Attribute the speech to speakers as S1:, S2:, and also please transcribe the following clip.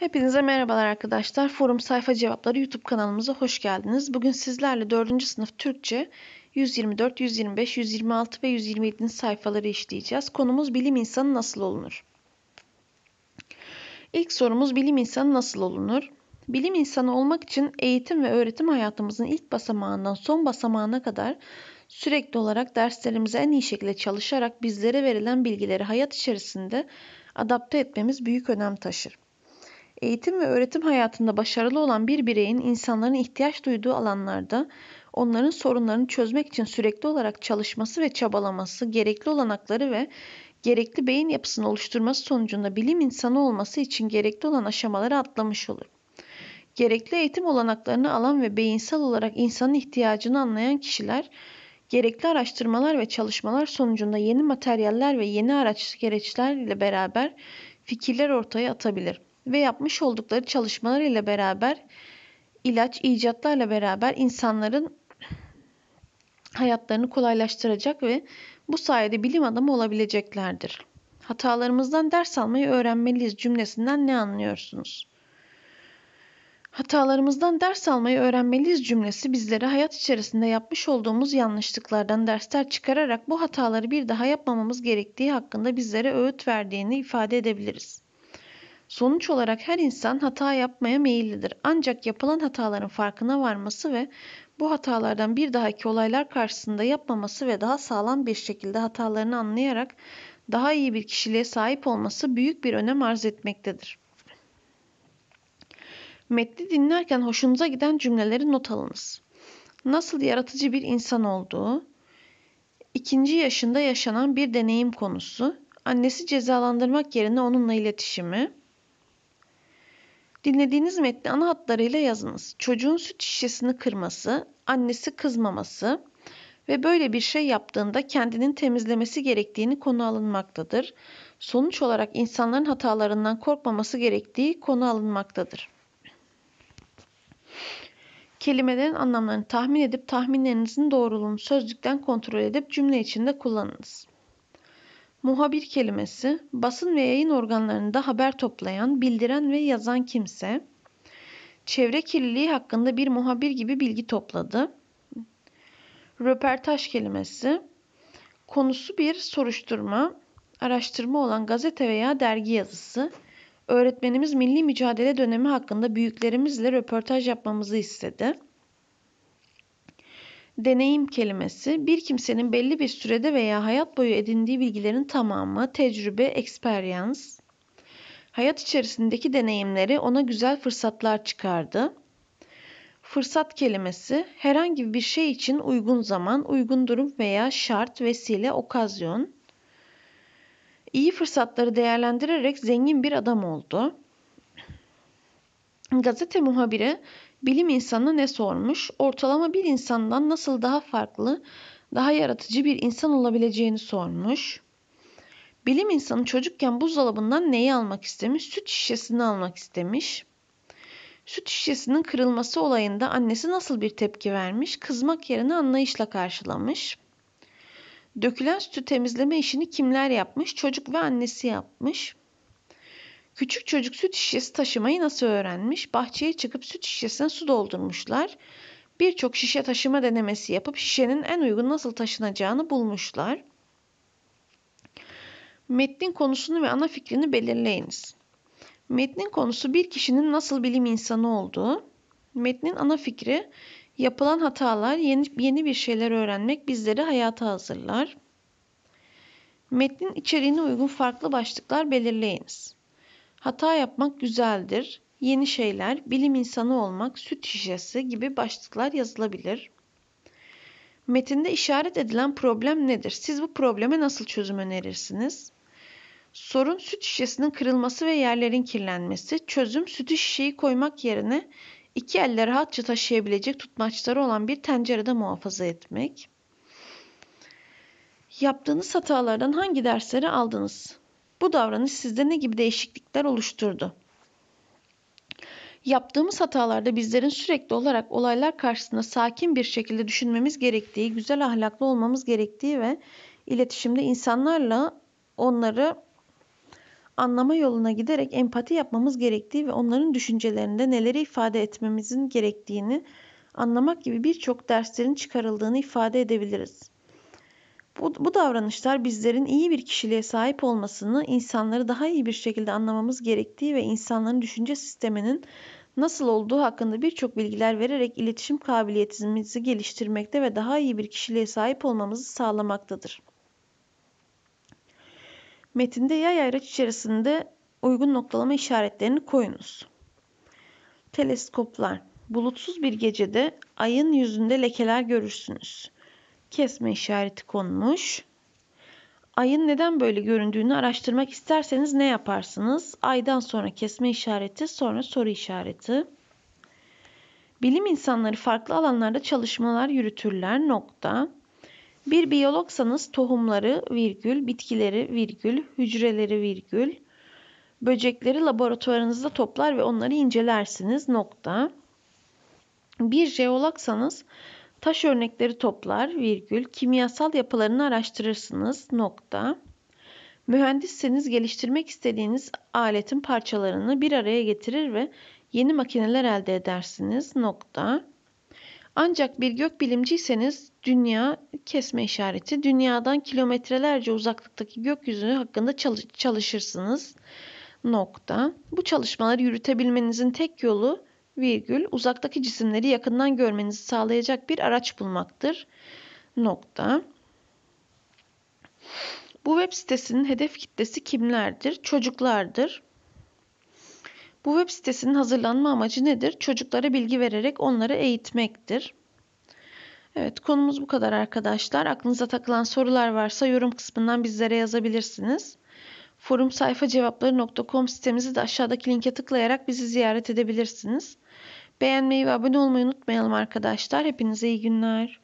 S1: Hepinize merhabalar arkadaşlar. Forum Sayfa Cevapları YouTube kanalımıza hoş geldiniz. Bugün sizlerle 4. sınıf Türkçe 124, 125, 126 ve 127. sayfaları işleyeceğiz. Konumuz bilim insanı nasıl olunur? İlk sorumuz bilim insanı nasıl olunur? Bilim insanı olmak için eğitim ve öğretim hayatımızın ilk basamağından son basamağına kadar sürekli olarak derslerimize en iyi şekilde çalışarak bizlere verilen bilgileri hayat içerisinde adapte etmemiz büyük önem taşır. Eğitim ve öğretim hayatında başarılı olan bir bireyin insanların ihtiyaç duyduğu alanlarda onların sorunlarını çözmek için sürekli olarak çalışması ve çabalaması, gerekli olanakları ve gerekli beyin yapısını oluşturması sonucunda bilim insanı olması için gerekli olan aşamaları atlamış olur. Gerekli eğitim olanaklarını alan ve beyinsel olarak insanın ihtiyacını anlayan kişiler, gerekli araştırmalar ve çalışmalar sonucunda yeni materyaller ve yeni araç gereçler ile beraber fikirler ortaya atabilir ve yapmış oldukları çalışmalar ile beraber ilaç icatlarla beraber insanların hayatlarını kolaylaştıracak ve bu sayede bilim adamı olabileceklerdir. Hatalarımızdan ders almayı öğrenmeliyiz cümlesinden ne anlıyorsunuz? Hatalarımızdan ders almayı öğrenmeliyiz cümlesi bizlere hayat içerisinde yapmış olduğumuz yanlışlıklardan dersler çıkararak bu hataları bir daha yapmamamız gerektiği hakkında bizlere öğüt verdiğini ifade edebiliriz. Sonuç olarak her insan hata yapmaya meyillidir. Ancak yapılan hataların farkına varması ve bu hatalardan bir dahaki olaylar karşısında yapmaması ve daha sağlam bir şekilde hatalarını anlayarak daha iyi bir kişiliğe sahip olması büyük bir önem arz etmektedir. Metni dinlerken hoşunuza giden cümleleri not alınız. Nasıl yaratıcı bir insan olduğu, ikinci yaşında yaşanan bir deneyim konusu, annesi cezalandırmak yerine onunla iletişimi, Dinlediğiniz metni ana hatlarıyla yazınız. Çocuğun süt şişesini kırması, annesi kızmaması ve böyle bir şey yaptığında kendinin temizlemesi gerektiğini konu alınmaktadır. Sonuç olarak insanların hatalarından korkmaması gerektiği konu alınmaktadır. Kelimelerin anlamlarını tahmin edip tahminlerinizin doğruluğunu sözlükten kontrol edip cümle içinde kullanınız. Muhabir kelimesi basın ve yayın organlarında haber toplayan, bildiren ve yazan kimse çevre kirliliği hakkında bir muhabir gibi bilgi topladı. Röportaj kelimesi konusu bir soruşturma, araştırma olan gazete veya dergi yazısı. Öğretmenimiz milli mücadele dönemi hakkında büyüklerimizle röportaj yapmamızı istedi. Deneyim kelimesi bir kimsenin belli bir sürede veya hayat boyu edindiği bilgilerin tamamı, tecrübe, experience. Hayat içerisindeki deneyimleri ona güzel fırsatlar çıkardı. Fırsat kelimesi herhangi bir şey için uygun zaman, uygun durum veya şart, vesile, okazyon. İyi fırsatları değerlendirerek zengin bir adam oldu. Gazete muhabiri bilim insanı ne sormuş? Ortalama bir insandan nasıl daha farklı, daha yaratıcı bir insan olabileceğini sormuş. Bilim insanı çocukken buzdolabından neyi almak istemiş? Süt şişesini almak istemiş. Süt şişesinin kırılması olayında annesi nasıl bir tepki vermiş? Kızmak yerine anlayışla karşılamış. Dökülen sütü temizleme işini kimler yapmış? Çocuk ve annesi yapmış. Küçük çocuk süt şişesi taşımayı nasıl öğrenmiş? Bahçeye çıkıp süt şişesine su doldurmuşlar. Birçok şişe taşıma denemesi yapıp şişenin en uygun nasıl taşınacağını bulmuşlar. Metnin konusunu ve ana fikrini belirleyiniz. Metnin konusu bir kişinin nasıl bilim insanı olduğu. Metnin ana fikri yapılan hatalar, yeni, yeni bir şeyler öğrenmek bizleri hayata hazırlar. Metnin içeriğine uygun farklı başlıklar belirleyiniz. Hata yapmak güzeldir. Yeni şeyler, bilim insanı olmak, süt şişesi gibi başlıklar yazılabilir. Metinde işaret edilen problem nedir? Siz bu probleme nasıl çözüm önerirsiniz? Sorun süt şişesinin kırılması ve yerlerin kirlenmesi. Çözüm sütü şişeyi koymak yerine iki elle rahatça taşıyabilecek tutmaçları olan bir tencerede muhafaza etmek. Yaptığınız hatalardan hangi dersleri aldınız? Bu davranış sizde ne gibi değişiklikler oluşturdu? Yaptığımız hatalarda bizlerin sürekli olarak olaylar karşısında sakin bir şekilde düşünmemiz gerektiği, güzel ahlaklı olmamız gerektiği ve iletişimde insanlarla onları anlama yoluna giderek empati yapmamız gerektiği ve onların düşüncelerinde neleri ifade etmemizin gerektiğini anlamak gibi birçok derslerin çıkarıldığını ifade edebiliriz. Bu, bu davranışlar bizlerin iyi bir kişiliğe sahip olmasını, insanları daha iyi bir şekilde anlamamız gerektiği ve insanların düşünce sisteminin nasıl olduğu hakkında birçok bilgiler vererek iletişim kabiliyetimizi geliştirmekte ve daha iyi bir kişiliğe sahip olmamızı sağlamaktadır. Metinde yay ayraç içerisinde uygun noktalama işaretlerini koyunuz. Teleskoplar Bulutsuz bir gecede ayın yüzünde lekeler görürsünüz kesme işareti konmuş. Ayın neden böyle göründüğünü araştırmak isterseniz ne yaparsınız? Aydan sonra kesme işareti, sonra soru işareti. Bilim insanları farklı alanlarda çalışmalar yürütürler. Nokta. Bir biyologsanız tohumları virgül, bitkileri virgül, hücreleri virgül, böcekleri laboratuvarınızda toplar ve onları incelersiniz. Nokta. Bir jeologsanız Taş örnekleri toplar, virgül, kimyasal yapılarını araştırırsınız, nokta. Mühendisseniz geliştirmek istediğiniz aletin parçalarını bir araya getirir ve yeni makineler elde edersiniz, nokta. Ancak bir gökbilimciyseniz dünya kesme işareti, dünyadan kilometrelerce uzaklıktaki gökyüzü hakkında çalışırsınız, nokta. Bu çalışmaları yürütebilmenizin tek yolu virgül uzaktaki cisimleri yakından görmenizi sağlayacak bir araç bulmaktır. Nokta. Bu web sitesinin hedef kitlesi kimlerdir? Çocuklardır. Bu web sitesinin hazırlanma amacı nedir? Çocuklara bilgi vererek onları eğitmektir. Evet konumuz bu kadar arkadaşlar. Aklınıza takılan sorular varsa yorum kısmından bizlere yazabilirsiniz. Forum sayfa cevapları.com sitemizi de aşağıdaki linke tıklayarak bizi ziyaret edebilirsiniz. Beğenmeyi ve abone olmayı unutmayalım arkadaşlar. Hepinize iyi günler.